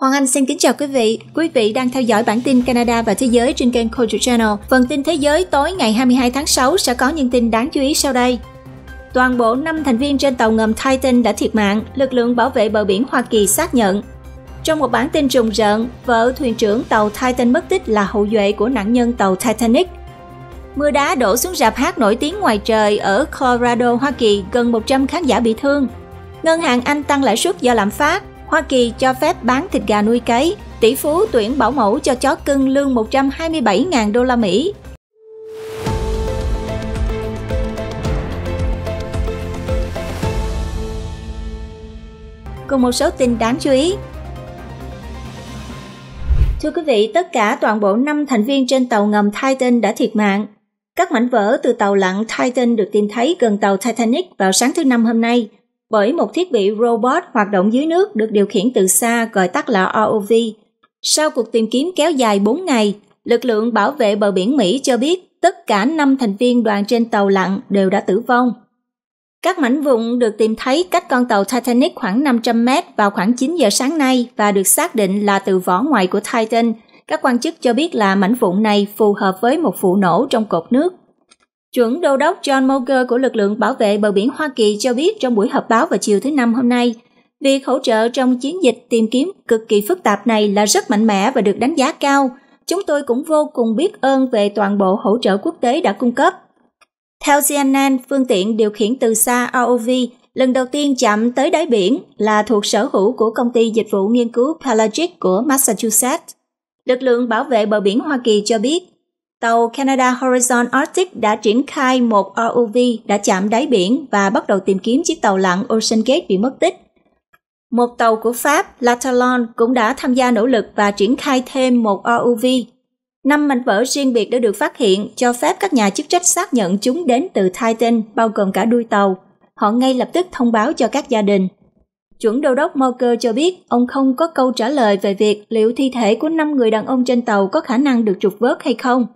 Hoàng Anh xin kính chào quý vị. Quý vị đang theo dõi bản tin Canada và Thế giới trên kênh Culture Channel. Phần tin thế giới tối ngày 22 tháng 6 sẽ có những tin đáng chú ý sau đây. Toàn bộ 5 thành viên trên tàu ngầm Titan đã thiệt mạng, lực lượng bảo vệ bờ biển Hoa Kỳ xác nhận. Trong một bản tin trùng rợn, vợ thuyền trưởng tàu Titan mất tích là hậu duệ của nạn nhân tàu Titanic. Mưa đá đổ xuống rạp hát nổi tiếng ngoài trời ở Colorado, Hoa Kỳ, gần 100 khán giả bị thương. Ngân hàng Anh tăng lãi suất do lạm phát, Hoa Kỳ cho phép bán thịt gà nuôi cấy, tỷ phú tuyển bảo mẫu cho chó cưng lương 127.000 đô la Mỹ. Cùng một số tin đáng chú ý. Thưa quý vị, tất cả toàn bộ 5 thành viên trên tàu ngầm Titan đã thiệt mạng. Các mảnh vỡ từ tàu lặn Titan được tìm thấy gần tàu Titanic vào sáng thứ Năm hôm nay – bởi một thiết bị robot hoạt động dưới nước được điều khiển từ xa gọi tắt là ROV. Sau cuộc tìm kiếm kéo dài 4 ngày, lực lượng bảo vệ bờ biển Mỹ cho biết tất cả 5 thành viên đoàn trên tàu lặn đều đã tử vong. Các mảnh vụn được tìm thấy cách con tàu Titanic khoảng 500 mét vào khoảng 9 giờ sáng nay và được xác định là từ vỏ ngoài của Titan. Các quan chức cho biết là mảnh vụn này phù hợp với một vụ nổ trong cột nước Trưởng đô đốc John Moger của lực lượng bảo vệ bờ biển Hoa Kỳ cho biết trong buổi họp báo vào chiều thứ Năm hôm nay, việc hỗ trợ trong chiến dịch tìm kiếm cực kỳ phức tạp này là rất mạnh mẽ và được đánh giá cao. Chúng tôi cũng vô cùng biết ơn về toàn bộ hỗ trợ quốc tế đã cung cấp. Theo CNN, phương tiện điều khiển từ xa ROV lần đầu tiên chạm tới đáy biển là thuộc sở hữu của công ty dịch vụ nghiên cứu Pelagic của Massachusetts. Lực lượng bảo vệ bờ biển Hoa Kỳ cho biết Tàu Canada Horizon Arctic đã triển khai một ROV đã chạm đáy biển và bắt đầu tìm kiếm chiếc tàu lặn Ocean Gate bị mất tích. Một tàu của Pháp, Latalon, cũng đã tham gia nỗ lực và triển khai thêm một ROV. Năm mảnh vỡ riêng biệt đã được phát hiện, cho phép các nhà chức trách xác nhận chúng đến từ Titan, bao gồm cả đuôi tàu. Họ ngay lập tức thông báo cho các gia đình. Chuẩn đô đốc Moker cho biết ông không có câu trả lời về việc liệu thi thể của 5 người đàn ông trên tàu có khả năng được trục vớt hay không.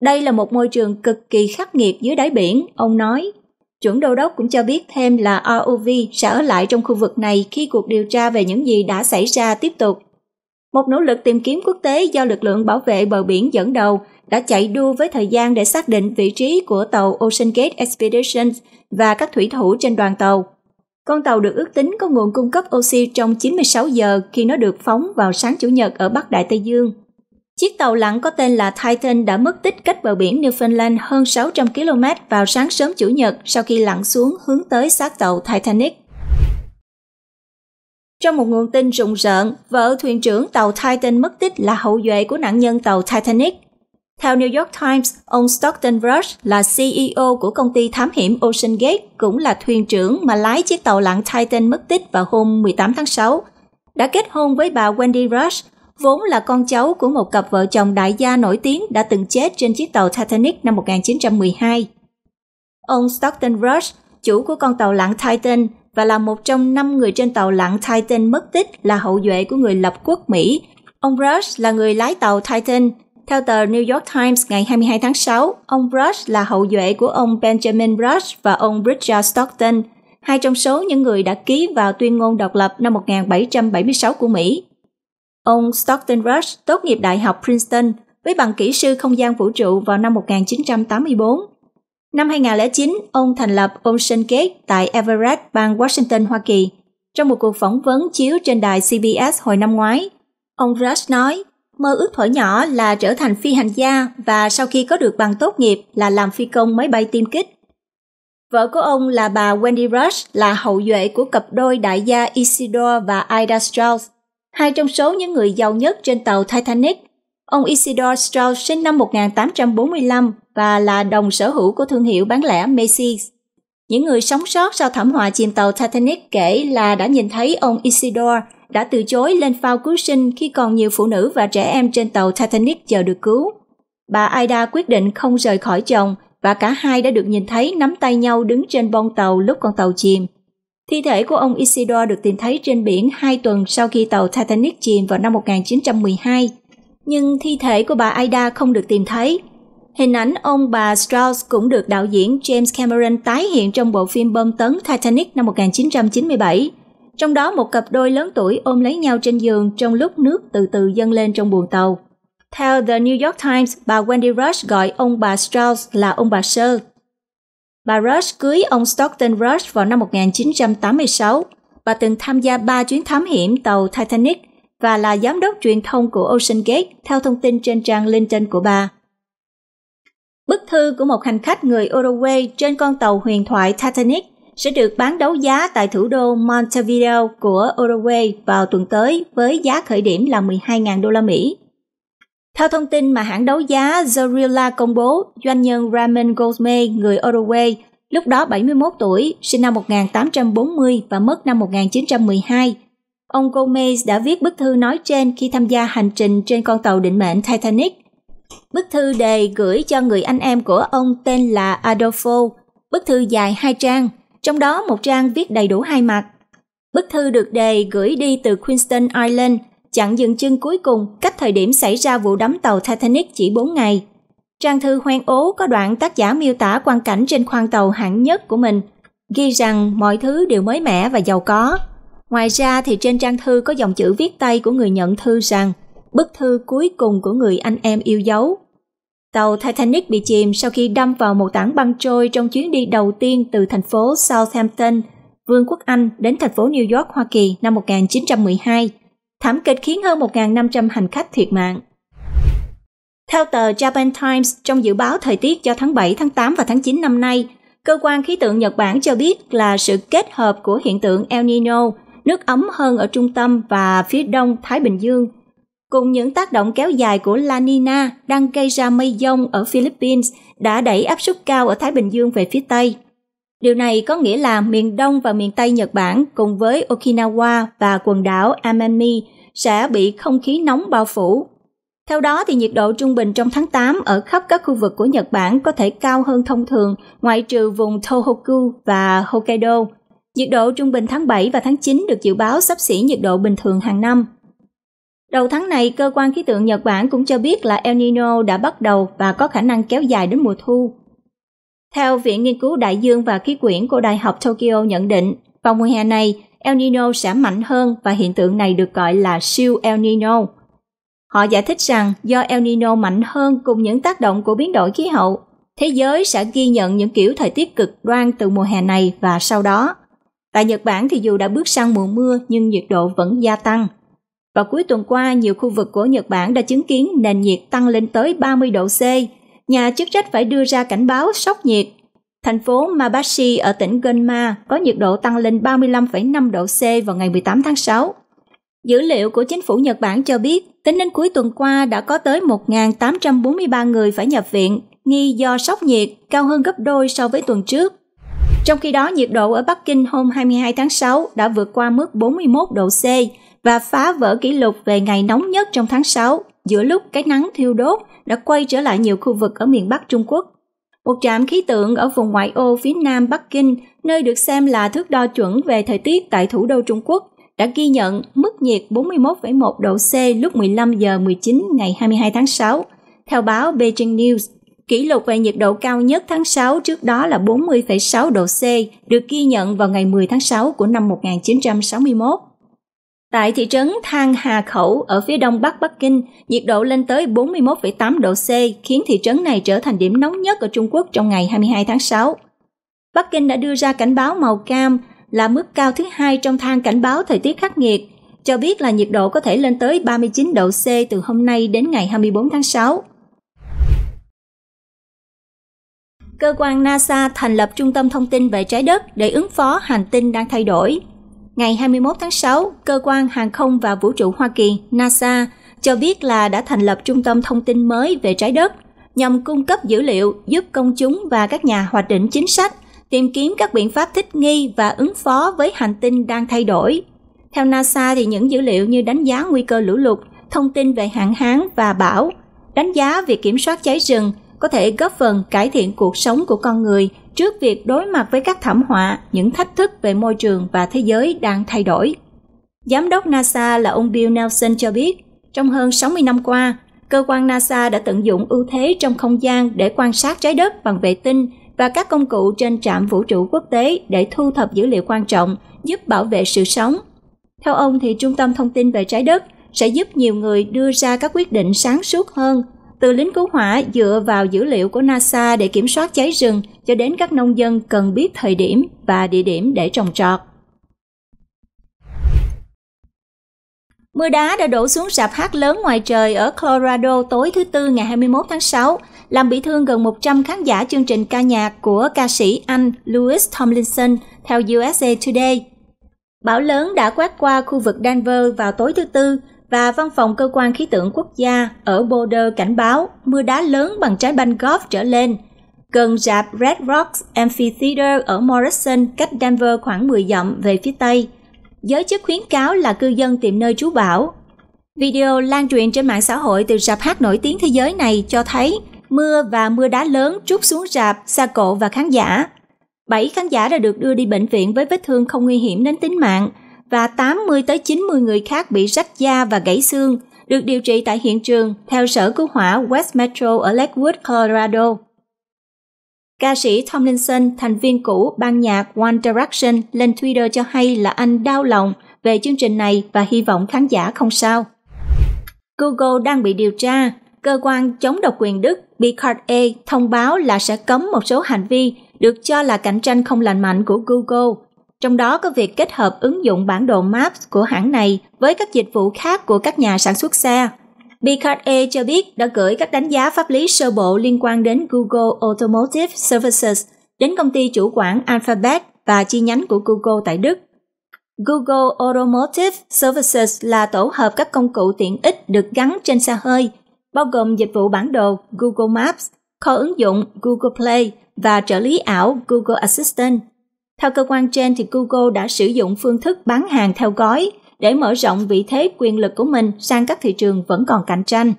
Đây là một môi trường cực kỳ khắc nghiệt dưới đáy biển, ông nói. Chuẩn đô đốc cũng cho biết thêm là ROV sẽ ở lại trong khu vực này khi cuộc điều tra về những gì đã xảy ra tiếp tục. Một nỗ lực tìm kiếm quốc tế do lực lượng bảo vệ bờ biển dẫn đầu đã chạy đua với thời gian để xác định vị trí của tàu Ocean Gate Expeditions và các thủy thủ trên đoàn tàu. Con tàu được ước tính có nguồn cung cấp oxy trong 96 giờ khi nó được phóng vào sáng Chủ nhật ở Bắc Đại Tây Dương. Chiếc tàu lặn có tên là Titan đã mất tích cách bờ biển Newfoundland hơn 600 km vào sáng sớm Chủ nhật sau khi lặn xuống hướng tới xác tàu Titanic. Trong một nguồn tin rùng rợn, vợ thuyền trưởng tàu Titan mất tích là hậu duệ của nạn nhân tàu Titanic. Theo New York Times, ông Stockton Rush là CEO của công ty thám hiểm Ocean Gate, cũng là thuyền trưởng mà lái chiếc tàu lặn Titan mất tích vào hôm 18 tháng 6, đã kết hôn với bà Wendy Rush, vốn là con cháu của một cặp vợ chồng đại gia nổi tiếng đã từng chết trên chiếc tàu Titanic năm 1912. Ông Stockton Rush, chủ của con tàu lặn Titan và là một trong năm người trên tàu lặn Titan mất tích là hậu duệ của người lập quốc Mỹ. Ông Rush là người lái tàu Titan. Theo tờ New York Times ngày 22 tháng 6, ông Rush là hậu duệ của ông Benjamin Rush và ông Richard Stockton, hai trong số những người đã ký vào tuyên ngôn độc lập năm 1776 của Mỹ. Ông Stockton Rush tốt nghiệp Đại học Princeton với bằng kỹ sư không gian vũ trụ vào năm 1984. Năm 2009, ông thành lập Ocean Gate tại Everett, bang Washington, Hoa Kỳ. Trong một cuộc phỏng vấn chiếu trên đài CBS hồi năm ngoái, ông Rush nói, mơ ước thuở nhỏ là trở thành phi hành gia và sau khi có được bằng tốt nghiệp là làm phi công máy bay tiêm kích. Vợ của ông là bà Wendy Rush là hậu duệ của cặp đôi đại gia Isidore và Ida Strauss Hai trong số những người giàu nhất trên tàu Titanic, ông Isidore Strauss sinh năm 1845 và là đồng sở hữu của thương hiệu bán lẻ Macy's. Những người sống sót sau thảm họa chìm tàu Titanic kể là đã nhìn thấy ông Isidore đã từ chối lên phao cứu sinh khi còn nhiều phụ nữ và trẻ em trên tàu Titanic chờ được cứu. Bà Aida quyết định không rời khỏi chồng và cả hai đã được nhìn thấy nắm tay nhau đứng trên bon tàu lúc con tàu chìm. Thi thể của ông Isidore được tìm thấy trên biển 2 tuần sau khi tàu Titanic chìm vào năm 1912, nhưng thi thể của bà Aida không được tìm thấy. Hình ảnh ông bà Strauss cũng được đạo diễn James Cameron tái hiện trong bộ phim bom tấn Titanic năm 1997. Trong đó một cặp đôi lớn tuổi ôm lấy nhau trên giường trong lúc nước từ từ dâng lên trong buồng tàu. Theo The New York Times, bà Wendy Rush gọi ông bà Strauss là ông bà Sir, Bà Rush cưới ông Stockton Rush vào năm 1986. Bà từng tham gia 3 chuyến thám hiểm tàu Titanic và là giám đốc truyền thông của Ocean Gate theo thông tin trên trang LinkedIn của bà. Bức thư của một hành khách người Uruguay trên con tàu huyền thoại Titanic sẽ được bán đấu giá tại thủ đô Montevideo của Uruguay vào tuần tới với giá khởi điểm là 12.000 đô la Mỹ. Theo thông tin mà hãng đấu giá Zorilla công bố, doanh nhân Ramon Gourmet người Uruguay, lúc đó 71 tuổi, sinh năm 1840 và mất năm 1912. Ông Gomez đã viết bức thư nói trên khi tham gia hành trình trên con tàu định mệnh Titanic. Bức thư đề gửi cho người anh em của ông tên là Adolfo. Bức thư dài hai trang, trong đó một trang viết đầy đủ hai mặt. Bức thư được đề gửi đi từ Queenston Island, chặng dừng chân cuối cùng cách thời điểm xảy ra vụ đắm tàu Titanic chỉ 4 ngày. Trang thư hoang ố có đoạn tác giả miêu tả quan cảnh trên khoang tàu hạng nhất của mình, ghi rằng mọi thứ đều mới mẻ và giàu có. Ngoài ra thì trên trang thư có dòng chữ viết tay của người nhận thư rằng bức thư cuối cùng của người anh em yêu dấu. Tàu Titanic bị chìm sau khi đâm vào một tảng băng trôi trong chuyến đi đầu tiên từ thành phố Southampton, Vương quốc Anh đến thành phố New York, Hoa Kỳ năm 1912 thảm kịch khiến hơn 1.500 hành khách thiệt mạng. Theo tờ Japan Times, trong dự báo thời tiết cho tháng 7, tháng 8 và tháng 9 năm nay, cơ quan khí tượng Nhật Bản cho biết là sự kết hợp của hiện tượng El Nino, nước ấm hơn ở trung tâm và phía đông Thái Bình Dương, cùng những tác động kéo dài của La Nina đang gây ra mây dông ở Philippines đã đẩy áp suất cao ở Thái Bình Dương về phía Tây – Điều này có nghĩa là miền Đông và miền Tây Nhật Bản cùng với Okinawa và quần đảo Amami sẽ bị không khí nóng bao phủ. Theo đó thì nhiệt độ trung bình trong tháng 8 ở khắp các khu vực của Nhật Bản có thể cao hơn thông thường, ngoại trừ vùng Tohoku và Hokkaido. Nhiệt độ trung bình tháng 7 và tháng 9 được dự báo sắp xỉ nhiệt độ bình thường hàng năm. Đầu tháng này, cơ quan khí tượng Nhật Bản cũng cho biết là El Nino đã bắt đầu và có khả năng kéo dài đến mùa thu. Theo Viện Nghiên cứu Đại dương và Khí quyển của Đại học Tokyo nhận định, vào mùa hè này, El Nino sẽ mạnh hơn và hiện tượng này được gọi là siêu El Nino. Họ giải thích rằng do El Nino mạnh hơn cùng những tác động của biến đổi khí hậu, thế giới sẽ ghi nhận những kiểu thời tiết cực đoan từ mùa hè này và sau đó. Tại Nhật Bản thì dù đã bước sang mùa mưa nhưng nhiệt độ vẫn gia tăng. Vào cuối tuần qua, nhiều khu vực của Nhật Bản đã chứng kiến nền nhiệt tăng lên tới 30 độ C nhà chức trách phải đưa ra cảnh báo sốc nhiệt. Thành phố Mabashi ở tỉnh Gunma có nhiệt độ tăng lên 35,5 độ C vào ngày 18 tháng 6. Dữ liệu của chính phủ Nhật Bản cho biết, tính đến cuối tuần qua đã có tới 1.843 người phải nhập viện nghi do sốc nhiệt cao hơn gấp đôi so với tuần trước. Trong khi đó, nhiệt độ ở Bắc Kinh hôm 22 tháng 6 đã vượt qua mức 41 độ C và phá vỡ kỷ lục về ngày nóng nhất trong tháng 6 giữa lúc cái nắng thiêu đốt đã quay trở lại nhiều khu vực ở miền Bắc Trung Quốc. Một trạm khí tượng ở vùng ngoại ô phía nam Bắc Kinh, nơi được xem là thước đo chuẩn về thời tiết tại thủ đô Trung Quốc, đã ghi nhận mức nhiệt 41,1 độ C lúc 15 giờ 19 ngày 22 tháng 6. Theo báo Beijing News, kỷ lục về nhiệt độ cao nhất tháng 6 trước đó là 40,6 độ C được ghi nhận vào ngày 10 tháng 6 của năm 1961. Tại thị trấn Thang Hà Khẩu ở phía đông bắc Bắc Kinh, nhiệt độ lên tới 41,8 độ C khiến thị trấn này trở thành điểm nóng nhất ở Trung Quốc trong ngày 22 tháng 6. Bắc Kinh đã đưa ra cảnh báo màu cam là mức cao thứ hai trong thang cảnh báo thời tiết khắc nghiệt, cho biết là nhiệt độ có thể lên tới 39 độ C từ hôm nay đến ngày 24 tháng 6. Cơ quan NASA thành lập Trung tâm Thông tin về Trái đất để ứng phó hành tinh đang thay đổi – ngày 21 tháng 6, Cơ quan Hàng không và Vũ trụ Hoa Kỳ NASA cho biết là đã thành lập trung tâm thông tin mới về trái đất nhằm cung cấp dữ liệu giúp công chúng và các nhà hoạch định chính sách tìm kiếm các biện pháp thích nghi và ứng phó với hành tinh đang thay đổi. Theo NASA thì những dữ liệu như đánh giá nguy cơ lũ lụt, thông tin về hạn hán và bão, đánh giá việc kiểm soát cháy rừng có thể góp phần cải thiện cuộc sống của con người trước việc đối mặt với các thảm họa, những thách thức về môi trường và thế giới đang thay đổi. Giám đốc NASA là ông Bill Nelson cho biết, trong hơn 60 năm qua, cơ quan NASA đã tận dụng ưu thế trong không gian để quan sát trái đất bằng vệ tinh và các công cụ trên trạm vũ trụ quốc tế để thu thập dữ liệu quan trọng, giúp bảo vệ sự sống. Theo ông thì Trung tâm Thông tin về Trái đất sẽ giúp nhiều người đưa ra các quyết định sáng suốt hơn từ lính cứu hỏa dựa vào dữ liệu của NASA để kiểm soát cháy rừng cho đến các nông dân cần biết thời điểm và địa điểm để trồng trọt. Mưa đá đã đổ xuống sạp hát lớn ngoài trời ở Colorado tối thứ Tư ngày 21 tháng 6, làm bị thương gần 100 khán giả chương trình ca nhạc của ca sĩ Anh Louis Tomlinson theo USA Today. Bão lớn đã quét qua khu vực Denver vào tối thứ Tư, và văn phòng cơ quan khí tượng quốc gia ở Boulder cảnh báo mưa đá lớn bằng trái banh golf trở lên. Gần rạp Red Rocks Amphitheater ở Morrison cách Denver khoảng 10 dặm về phía Tây. Giới chức khuyến cáo là cư dân tìm nơi trú bão. Video lan truyền trên mạng xã hội từ rạp hát nổi tiếng thế giới này cho thấy mưa và mưa đá lớn trút xuống rạp, xa cộ và khán giả. Bảy khán giả đã được đưa đi bệnh viện với vết thương không nguy hiểm đến tính mạng, và 80 tới 90 người khác bị rách da và gãy xương, được điều trị tại hiện trường theo sở cứu hỏa West Metro ở Lakewood, Colorado. Ca sĩ Tomlinson, thành viên cũ ban nhạc One Direction lên Twitter cho hay là anh đau lòng về chương trình này và hy vọng khán giả không sao. Google đang bị điều tra, cơ quan chống độc quyền Đức BKE thông báo là sẽ cấm một số hành vi được cho là cạnh tranh không lành mạnh của Google trong đó có việc kết hợp ứng dụng bản đồ Maps của hãng này với các dịch vụ khác của các nhà sản xuất xe. BKE cho biết đã gửi các đánh giá pháp lý sơ bộ liên quan đến Google Automotive Services đến công ty chủ quản Alphabet và chi nhánh của Google tại Đức. Google Automotive Services là tổ hợp các công cụ tiện ích được gắn trên xe hơi, bao gồm dịch vụ bản đồ Google Maps, kho ứng dụng Google Play và trợ lý ảo Google Assistant theo cơ quan trên thì Google đã sử dụng phương thức bán hàng theo gói để mở rộng vị thế quyền lực của mình sang các thị trường vẫn còn cạnh tranh.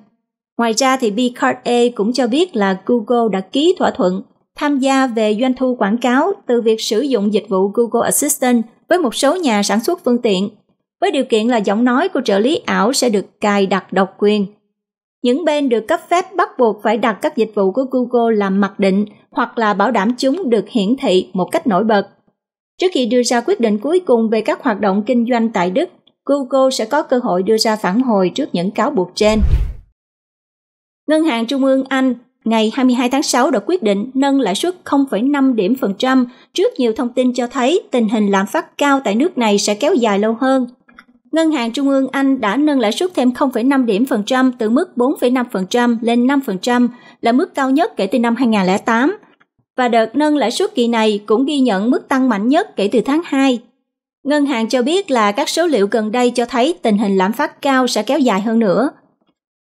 Ngoài ra thì a cũng cho biết là Google đã ký thỏa thuận tham gia về doanh thu quảng cáo từ việc sử dụng dịch vụ Google Assistant với một số nhà sản xuất phương tiện, với điều kiện là giọng nói của trợ lý ảo sẽ được cài đặt độc quyền. Những bên được cấp phép bắt buộc phải đặt các dịch vụ của Google làm mặc định hoặc là bảo đảm chúng được hiển thị một cách nổi bật. Trước khi đưa ra quyết định cuối cùng về các hoạt động kinh doanh tại Đức, Google sẽ có cơ hội đưa ra phản hồi trước những cáo buộc trên. Ngân hàng Trung ương Anh ngày 22 tháng 6 đã quyết định nâng lãi suất 0,5 điểm phần trăm trước nhiều thông tin cho thấy tình hình lạm phát cao tại nước này sẽ kéo dài lâu hơn. Ngân hàng Trung ương Anh đã nâng lãi suất thêm 0,5 điểm phần trăm từ mức 4,5% lên 5% là mức cao nhất kể từ năm 2008 và đợt nâng lãi suất kỳ này cũng ghi nhận mức tăng mạnh nhất kể từ tháng 2. Ngân hàng cho biết là các số liệu gần đây cho thấy tình hình lạm phát cao sẽ kéo dài hơn nữa.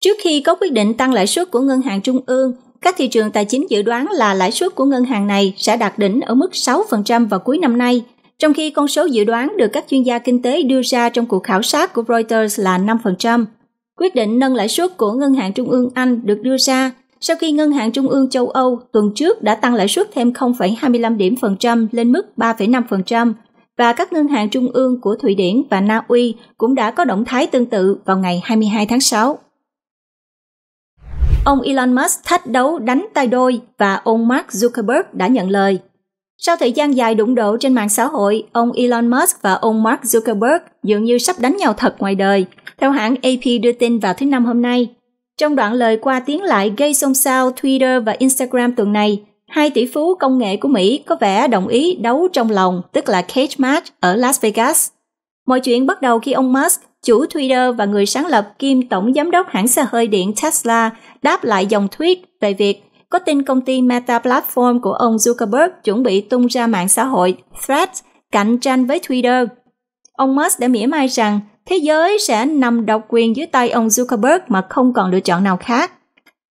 Trước khi có quyết định tăng lãi suất của ngân hàng trung ương, các thị trường tài chính dự đoán là lãi suất của ngân hàng này sẽ đạt đỉnh ở mức 6% vào cuối năm nay, trong khi con số dự đoán được các chuyên gia kinh tế đưa ra trong cuộc khảo sát của Reuters là 5%. Quyết định nâng lãi suất của Ngân hàng Trung ương Anh được đưa ra sau khi Ngân hàng Trung ương châu Âu tuần trước đã tăng lãi suất thêm 0,25 điểm phần trăm lên mức 3,5% và các ngân hàng trung ương của Thụy Điển và Na Uy cũng đã có động thái tương tự vào ngày 22 tháng 6. Ông Elon Musk thách đấu đánh tay đôi và ông Mark Zuckerberg đã nhận lời. Sau thời gian dài đụng độ trên mạng xã hội, ông Elon Musk và ông Mark Zuckerberg dường như sắp đánh nhau thật ngoài đời, theo hãng AP đưa tin vào thứ Năm hôm nay. Trong đoạn lời qua tiếng lại gây xôn xao Twitter và Instagram tuần này, hai tỷ phú công nghệ của Mỹ có vẻ đồng ý đấu trong lòng, tức là cage match ở Las Vegas. Mọi chuyện bắt đầu khi ông Musk, chủ Twitter và người sáng lập Kim tổng giám đốc hãng xe hơi điện Tesla đáp lại dòng tweet về việc có tin công ty Meta Platform của ông Zuckerberg chuẩn bị tung ra mạng xã hội Threads cạnh tranh với Twitter. Ông Musk đã mỉa mai rằng thế giới sẽ nằm độc quyền dưới tay ông Zuckerberg mà không còn lựa chọn nào khác.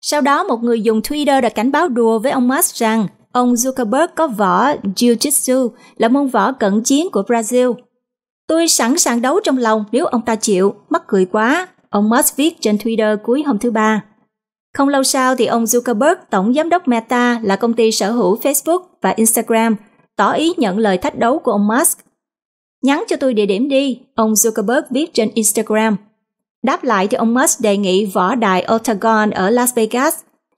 Sau đó, một người dùng Twitter đã cảnh báo đùa với ông Musk rằng ông Zuckerberg có võ Jiu-Jitsu là môn võ cận chiến của Brazil. Tôi sẵn sàng đấu trong lòng nếu ông ta chịu, mắc cười quá, ông Musk viết trên Twitter cuối hôm thứ Ba. Không lâu sau thì ông Zuckerberg, tổng giám đốc Meta là công ty sở hữu Facebook và Instagram, tỏ ý nhận lời thách đấu của ông Musk Nhắn cho tôi địa điểm đi, ông Zuckerberg viết trên Instagram. Đáp lại thì ông Musk đề nghị võ đài Octagon ở Las Vegas.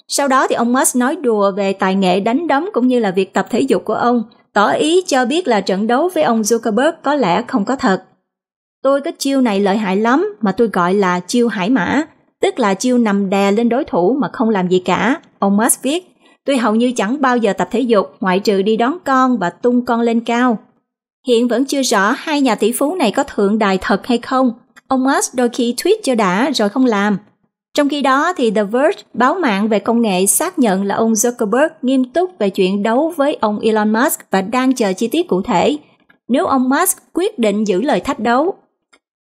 Sau đó thì ông Musk nói đùa về tài nghệ đánh đấm cũng như là việc tập thể dục của ông, tỏ ý cho biết là trận đấu với ông Zuckerberg có lẽ không có thật. Tôi có chiêu này lợi hại lắm mà tôi gọi là chiêu hải mã, tức là chiêu nằm đè lên đối thủ mà không làm gì cả, ông Musk viết. Tôi hầu như chẳng bao giờ tập thể dục ngoại trừ đi đón con và tung con lên cao, Hiện vẫn chưa rõ hai nhà tỷ phú này có thượng đài thật hay không. Ông Musk đôi khi tweet cho đã rồi không làm. Trong khi đó thì The Verge, báo mạng về công nghệ xác nhận là ông Zuckerberg nghiêm túc về chuyện đấu với ông Elon Musk và đang chờ chi tiết cụ thể nếu ông Musk quyết định giữ lời thách đấu.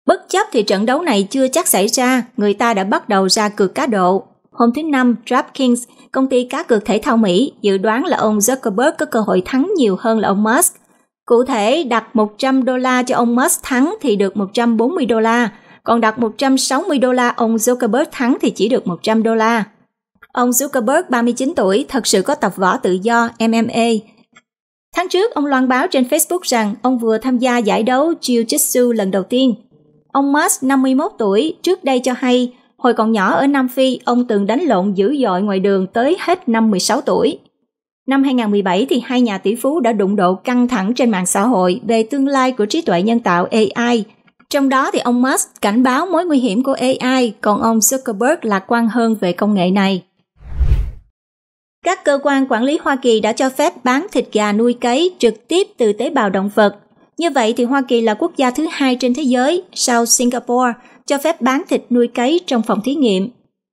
Bất chấp thì trận đấu này chưa chắc xảy ra, người ta đã bắt đầu ra cược cá độ. Hôm thứ Năm, DraftKings, công ty cá cược thể thao Mỹ, dự đoán là ông Zuckerberg có cơ hội thắng nhiều hơn là ông Musk. Cụ thể, đặt 100 đô la cho ông Musk thắng thì được 140 đô la, còn đặt 160 đô la ông Zuckerberg thắng thì chỉ được 100 đô la. Ông Zuckerberg 39 tuổi thật sự có tập võ tự do MMA. Tháng trước, ông loan báo trên Facebook rằng ông vừa tham gia giải đấu Jiu-Jitsu lần đầu tiên. Ông Musk 51 tuổi trước đây cho hay, hồi còn nhỏ ở Nam Phi, ông từng đánh lộn dữ dội ngoài đường tới hết năm 16 tuổi. Năm 2017 thì hai nhà tỷ phú đã đụng độ căng thẳng trên mạng xã hội về tương lai của trí tuệ nhân tạo AI. Trong đó thì ông Musk cảnh báo mối nguy hiểm của AI, còn ông Zuckerberg lạc quan hơn về công nghệ này. Các cơ quan quản lý Hoa Kỳ đã cho phép bán thịt gà nuôi cấy trực tiếp từ tế bào động vật. Như vậy thì Hoa Kỳ là quốc gia thứ hai trên thế giới sau Singapore cho phép bán thịt nuôi cấy trong phòng thí nghiệm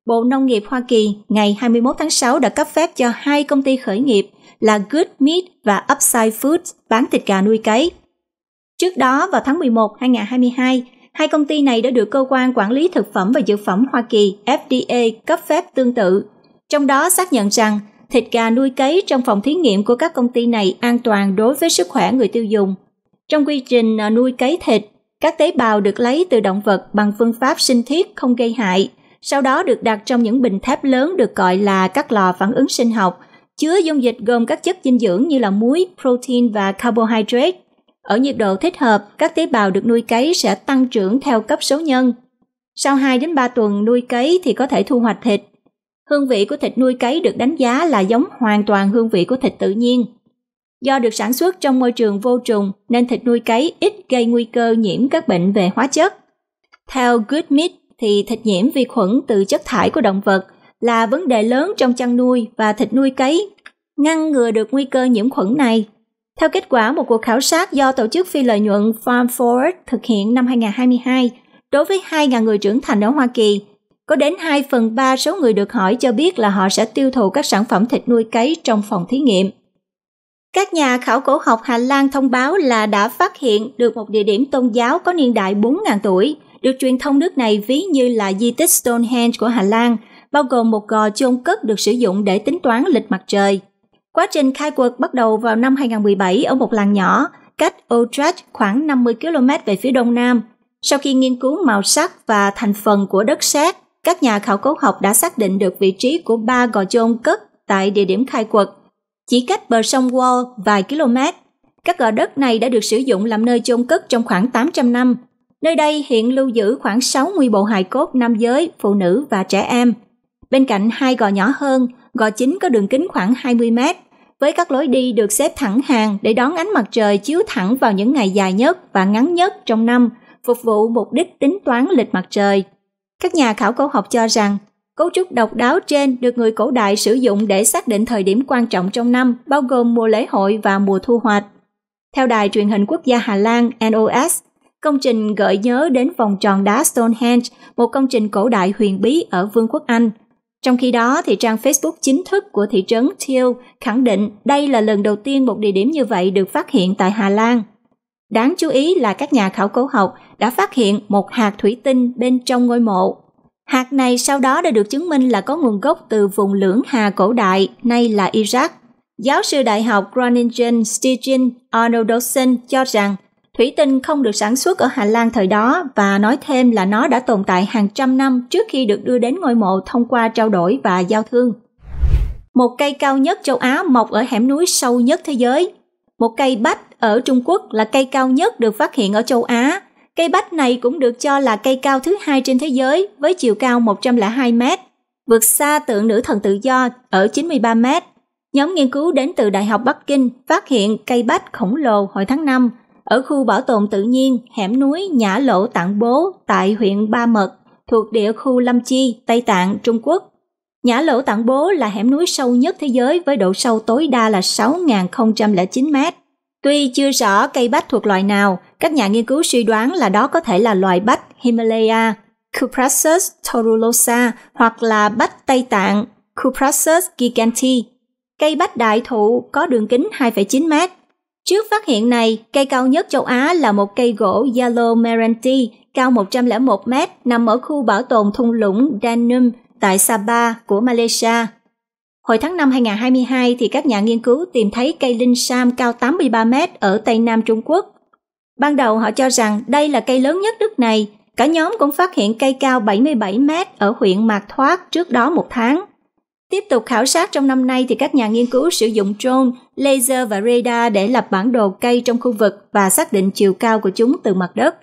Bộ Nông nghiệp Hoa Kỳ ngày 21 tháng 6 đã cấp phép cho hai công ty khởi nghiệp là Good Meat và Upside Foods bán thịt gà nuôi cấy. Trước đó vào tháng 11 2022, hai công ty này đã được cơ quan quản lý thực phẩm và dược phẩm Hoa Kỳ FDA cấp phép tương tự. Trong đó xác nhận rằng thịt gà nuôi cấy trong phòng thí nghiệm của các công ty này an toàn đối với sức khỏe người tiêu dùng. Trong quy trình à, nuôi cấy thịt, các tế bào được lấy từ động vật bằng phương pháp sinh thiết không gây hại – sau đó được đặt trong những bình thép lớn được gọi là các lò phản ứng sinh học, chứa dung dịch gồm các chất dinh dưỡng như là muối, protein và carbohydrate. Ở nhiệt độ thích hợp, các tế bào được nuôi cấy sẽ tăng trưởng theo cấp số nhân. Sau 2 đến 3 tuần nuôi cấy thì có thể thu hoạch thịt. Hương vị của thịt nuôi cấy được đánh giá là giống hoàn toàn hương vị của thịt tự nhiên. Do được sản xuất trong môi trường vô trùng nên thịt nuôi cấy ít gây nguy cơ nhiễm các bệnh về hóa chất. Theo Good Meat thì thịt nhiễm vi khuẩn từ chất thải của động vật là vấn đề lớn trong chăn nuôi và thịt nuôi cấy, ngăn ngừa được nguy cơ nhiễm khuẩn này. Theo kết quả một cuộc khảo sát do tổ chức phi lợi nhuận Farm Forward thực hiện năm 2022 đối với 2.000 người trưởng thành ở Hoa Kỳ, có đến 2 phần 3 số người được hỏi cho biết là họ sẽ tiêu thụ các sản phẩm thịt nuôi cấy trong phòng thí nghiệm. Các nhà khảo cổ học Hà Lan thông báo là đã phát hiện được một địa điểm tôn giáo có niên đại 4.000 tuổi – được truyền thông nước này ví như là di tích Stonehenge của Hà Lan, bao gồm một gò chôn cất được sử dụng để tính toán lịch mặt trời. Quá trình khai quật bắt đầu vào năm 2017 ở một làng nhỏ, cách Utrecht khoảng 50 km về phía đông nam. Sau khi nghiên cứu màu sắc và thành phần của đất sét, các nhà khảo cổ học đã xác định được vị trí của ba gò chôn cất tại địa điểm khai quật, chỉ cách bờ sông Wall vài km. Các gò đất này đã được sử dụng làm nơi chôn cất trong khoảng 800 năm Nơi đây hiện lưu giữ khoảng 60 bộ hài cốt nam giới, phụ nữ và trẻ em. Bên cạnh hai gò nhỏ hơn, gò chính có đường kính khoảng 20 mét, với các lối đi được xếp thẳng hàng để đón ánh mặt trời chiếu thẳng vào những ngày dài nhất và ngắn nhất trong năm, phục vụ mục đích tính toán lịch mặt trời. Các nhà khảo cổ học cho rằng, cấu trúc độc đáo trên được người cổ đại sử dụng để xác định thời điểm quan trọng trong năm, bao gồm mùa lễ hội và mùa thu hoạch. Theo đài truyền hình quốc gia Hà Lan NOS, Công trình gợi nhớ đến vòng tròn đá Stonehenge, một công trình cổ đại huyền bí ở Vương quốc Anh. Trong khi đó, thì trang Facebook chính thức của thị trấn Thiel khẳng định đây là lần đầu tiên một địa điểm như vậy được phát hiện tại Hà Lan. Đáng chú ý là các nhà khảo cổ học đã phát hiện một hạt thủy tinh bên trong ngôi mộ. Hạt này sau đó đã được chứng minh là có nguồn gốc từ vùng lưỡng hà cổ đại, nay là Iraq. Giáo sư đại học Groningen Stigen Arnoldsen cho rằng Thủy tinh không được sản xuất ở Hà Lan thời đó và nói thêm là nó đã tồn tại hàng trăm năm trước khi được đưa đến ngôi mộ thông qua trao đổi và giao thương. Một cây cao nhất châu Á mọc ở hẻm núi sâu nhất thế giới. Một cây bách ở Trung Quốc là cây cao nhất được phát hiện ở châu Á. Cây bách này cũng được cho là cây cao thứ hai trên thế giới với chiều cao 102 mét, vượt xa tượng nữ thần tự do ở 93 mét. Nhóm nghiên cứu đến từ Đại học Bắc Kinh phát hiện cây bách khổng lồ hồi tháng 5 ở khu bảo tồn tự nhiên hẻm núi Nhã Lộ Tạng Bố tại huyện Ba Mật, thuộc địa khu Lâm Chi, Tây Tạng, Trung Quốc. Nhã Lộ Tạng Bố là hẻm núi sâu nhất thế giới với độ sâu tối đa là 6.009 mét. Tuy chưa rõ cây bách thuộc loại nào, các nhà nghiên cứu suy đoán là đó có thể là loài bách Himalaya, Cupressus torulosa hoặc là bách Tây Tạng, Cupressus giganti. Cây bách đại thụ có đường kính 2,9 mét, Trước phát hiện này, cây cao nhất châu Á là một cây gỗ Yellow Meranti cao 101 mét, nằm ở khu bảo tồn thung lũng Danum tại Sabah của Malaysia. Hồi tháng 5 2022 thì các nhà nghiên cứu tìm thấy cây linh sam cao 83 mét ở Tây Nam Trung Quốc. Ban đầu họ cho rằng đây là cây lớn nhất nước này, cả nhóm cũng phát hiện cây cao 77 mét ở huyện Mạc Thoát trước đó một tháng. Tiếp tục khảo sát trong năm nay thì các nhà nghiên cứu sử dụng drone, laser và radar để lập bản đồ cây trong khu vực và xác định chiều cao của chúng từ mặt đất.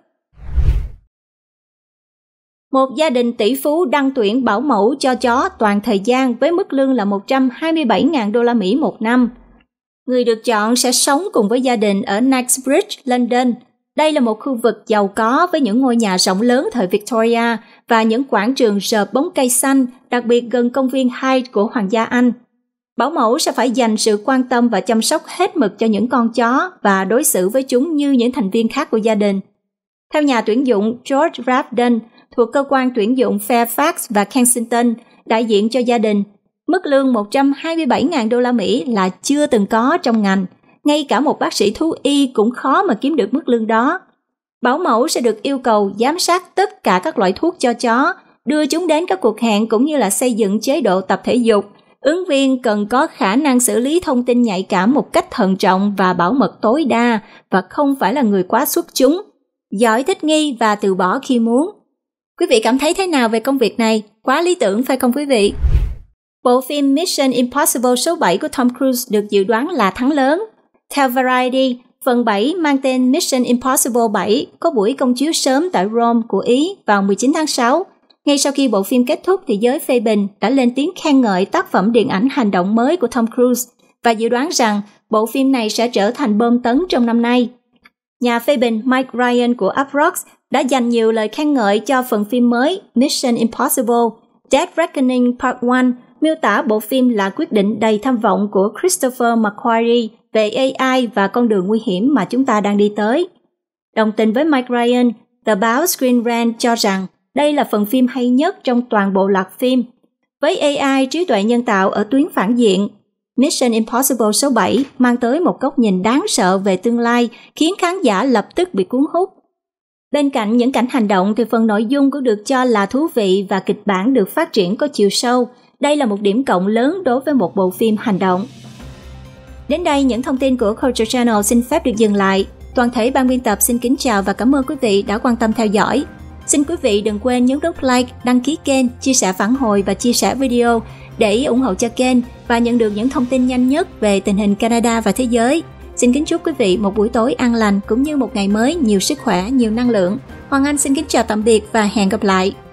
Một gia đình tỷ phú đăng tuyển bảo mẫu cho chó toàn thời gian với mức lương là 127.000 đô la Mỹ một năm. Người được chọn sẽ sống cùng với gia đình ở Knightsbridge, London đây là một khu vực giàu có với những ngôi nhà rộng lớn thời Victoria và những quảng trường rợp bóng cây xanh, đặc biệt gần công viên Hyde của Hoàng gia Anh. Bảo mẫu sẽ phải dành sự quan tâm và chăm sóc hết mực cho những con chó và đối xử với chúng như những thành viên khác của gia đình. Theo nhà tuyển dụng George Rabden thuộc cơ quan tuyển dụng Fairfax và Kensington, đại diện cho gia đình, mức lương 127.000 đô la Mỹ là chưa từng có trong ngành – ngay cả một bác sĩ thú y cũng khó mà kiếm được mức lương đó. Bảo mẫu sẽ được yêu cầu giám sát tất cả các loại thuốc cho chó, đưa chúng đến các cuộc hẹn cũng như là xây dựng chế độ tập thể dục. Ứng viên cần có khả năng xử lý thông tin nhạy cảm một cách thận trọng và bảo mật tối đa và không phải là người quá xuất chúng, giỏi thích nghi và từ bỏ khi muốn. Quý vị cảm thấy thế nào về công việc này? Quá lý tưởng phải không quý vị? Bộ phim Mission Impossible số 7 của Tom Cruise được dự đoán là thắng lớn theo Variety, phần 7 mang tên Mission Impossible 7 có buổi công chiếu sớm tại Rome của Ý vào 19 tháng 6. Ngay sau khi bộ phim kết thúc thì giới phê bình đã lên tiếng khen ngợi tác phẩm điện ảnh hành động mới của Tom Cruise và dự đoán rằng bộ phim này sẽ trở thành bơm tấn trong năm nay. Nhà phê bình Mike Ryan của Uproxx đã dành nhiều lời khen ngợi cho phần phim mới Mission Impossible Dead Reckoning Part 1 miêu tả bộ phim là quyết định đầy tham vọng của Christopher McQuarrie về AI và con đường nguy hiểm mà chúng ta đang đi tới. Đồng tình với Mike Ryan, tờ báo Screen Rant cho rằng đây là phần phim hay nhất trong toàn bộ loạt phim. Với AI trí tuệ nhân tạo ở tuyến phản diện, Mission Impossible số 7 mang tới một góc nhìn đáng sợ về tương lai khiến khán giả lập tức bị cuốn hút. Bên cạnh những cảnh hành động thì phần nội dung cũng được cho là thú vị và kịch bản được phát triển có chiều sâu. Đây là một điểm cộng lớn đối với một bộ phim hành động. Đến đây, những thông tin của Culture Channel xin phép được dừng lại. Toàn thể ban biên tập xin kính chào và cảm ơn quý vị đã quan tâm theo dõi. Xin quý vị đừng quên nhấn nút like, đăng ký kênh, chia sẻ phản hồi và chia sẻ video để ủng hộ cho kênh và nhận được những thông tin nhanh nhất về tình hình Canada và thế giới. Xin kính chúc quý vị một buổi tối an lành cũng như một ngày mới nhiều sức khỏe, nhiều năng lượng. Hoàng Anh xin kính chào tạm biệt và hẹn gặp lại.